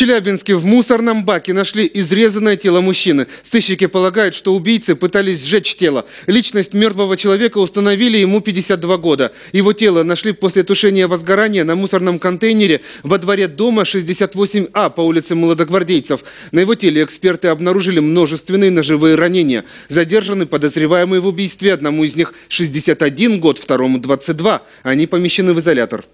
Челябинске в мусорном баке нашли изрезанное тело мужчины. Сыщики полагают, что убийцы пытались сжечь тело. Личность мертвого человека установили ему 52 года. Его тело нашли после тушения возгорания на мусорном контейнере во дворе дома 68А по улице Молодогвардейцев. На его теле эксперты обнаружили множественные ножевые ранения. Задержаны подозреваемые в убийстве. Одному из них 61 год, второму 22. Они помещены в изолятор.